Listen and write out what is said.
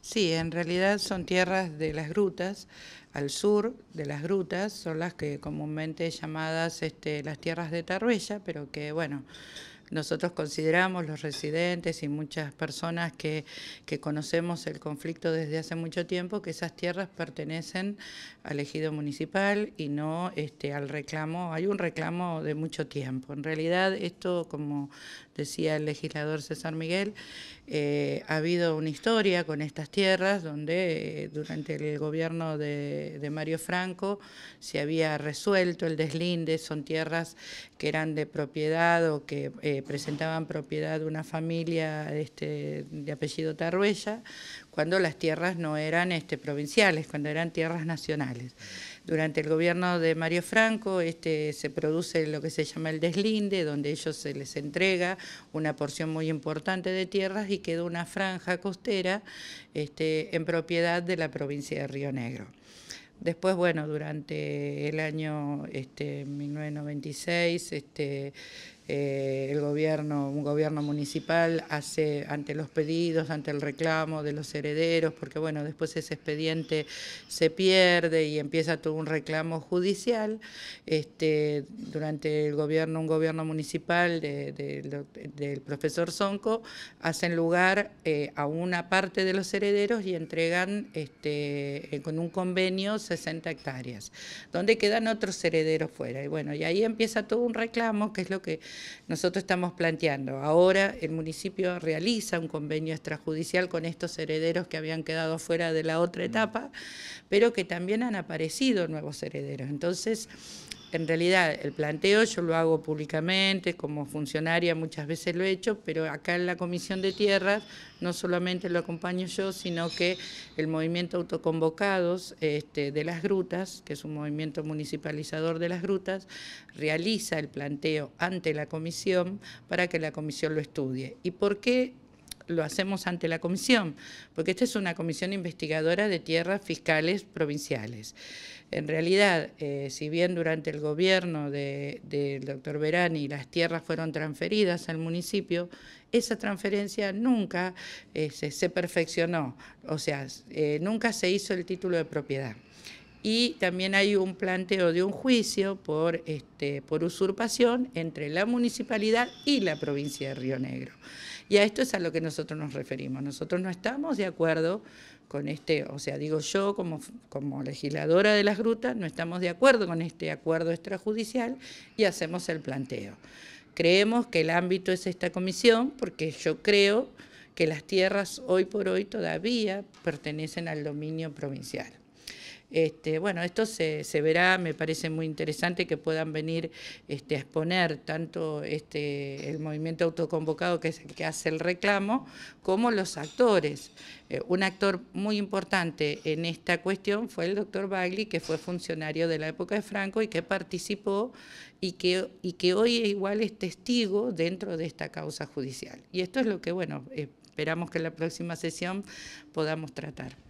Sí, en realidad son tierras de las grutas. Al sur de las grutas son las que comúnmente llamadas este, las tierras de Tarbella, pero que bueno, nosotros consideramos los residentes y muchas personas que, conocemos el conflicto desde hace mucho tiempo que esas tierras pertenecen al ejido municipal y no este, al reclamo. Hay un reclamo de mucho tiempo. En realidad esto, como decía el legislador César Miguel, eh, ha habido una historia con estas tierras donde eh, durante el gobierno de, de, Mario Franco se había resuelto el deslinde, son tierras que eran de propiedad o que... Eh, presentaban propiedad de una familia este, de apellido Tarruella, cuando las tierras no eran este, provinciales, cuando eran tierras nacionales. Durante el gobierno de Mario Franco este, se produce lo que se llama el deslinde, donde ellos se les entrega una porción muy importante de tierras y quedó una franja costera este, en propiedad de la provincia de Río Negro. Después, bueno, durante el año este, 1996, este, eh, el gobierno, un gobierno municipal hace ante los pedidos, ante el reclamo de los herederos, porque bueno, después ese expediente se pierde y empieza todo un reclamo judicial. Este, durante el gobierno, un gobierno municipal del profesor Sonco, hacen lugar eh, a una parte de los herederos y entregan este, eh, con un convenio 60 hectáreas, donde quedan otros herederos fuera. Y bueno, y ahí empieza todo un reclamo, que es lo que nosotros estamos planteando, ahora el municipio realiza un convenio extrajudicial con estos herederos que habían quedado fuera de la otra mm. etapa, pero que también han aparecido nuevos herederos. Entonces, en realidad el planteo yo lo hago públicamente, como funcionaria muchas veces lo he hecho, pero acá en la Comisión de Tierras no solamente lo acompaño yo, sino que el movimiento autoconvocados este, de las grutas, que es un movimiento municipalizador de las grutas, realiza el planteo ante la comisión para que la comisión lo estudie. ¿Y por qué lo hacemos ante la comisión, porque esta es una comisión investigadora de tierras fiscales provinciales. En realidad, eh, si bien durante el gobierno del doctor Verani las tierras fueron transferidas al municipio, esa transferencia nunca eh, se, perfeccionó, o sea, eh, nunca se hizo el título de propiedad y también hay un planteo de un juicio este, por, usurpación entre la municipalidad y la provincia de Río Negro. Y a esto es a lo que nosotros nos referimos. Nosotros no estamos de acuerdo con este, o sea, digo yo como, como legisladora de las grutas, no estamos de acuerdo con este acuerdo extrajudicial y hacemos el planteo. Creemos que el ámbito es esta comisión porque yo creo que las tierras hoy por hoy todavía pertenecen al dominio provincial. Este, bueno, esto se, verá, me parece muy interesante que puedan venir este, a exponer tanto este, el movimiento autoconvocado, que que hace el reclamo, como los actores. Eh, un actor muy importante en esta cuestión fue el doctor Bagli, que fue funcionario de la época de Franco y que participó y que, y que hoy igual es testigo dentro de esta causa judicial. Y esto es lo que, bueno, esperamos que en la próxima sesión podamos tratar.